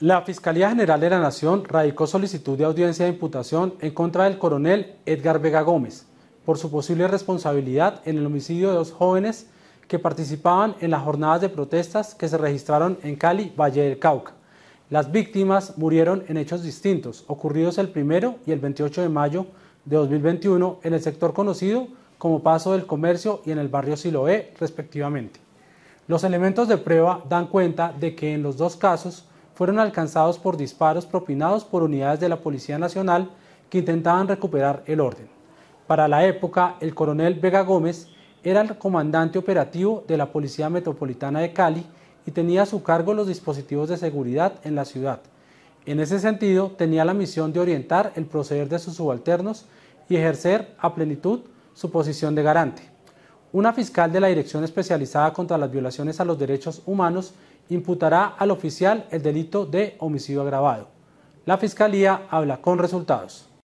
La Fiscalía General de la Nación radicó solicitud de audiencia de imputación en contra del coronel Edgar Vega Gómez por su posible responsabilidad en el homicidio de dos jóvenes que participaban en las jornadas de protestas que se registraron en Cali, Valle del Cauca. Las víctimas murieron en hechos distintos, ocurridos el 1 y el 28 de mayo de 2021 en el sector conocido como Paso del Comercio y en el barrio Siloé, respectivamente. Los elementos de prueba dan cuenta de que en los dos casos fueron alcanzados por disparos propinados por unidades de la Policía Nacional que intentaban recuperar el orden. Para la época, el coronel Vega Gómez era el comandante operativo de la Policía Metropolitana de Cali y tenía a su cargo los dispositivos de seguridad en la ciudad. En ese sentido, tenía la misión de orientar el proceder de sus subalternos y ejercer a plenitud su posición de garante. Una fiscal de la Dirección Especializada contra las Violaciones a los Derechos Humanos imputará al oficial el delito de homicidio agravado. La Fiscalía habla con resultados.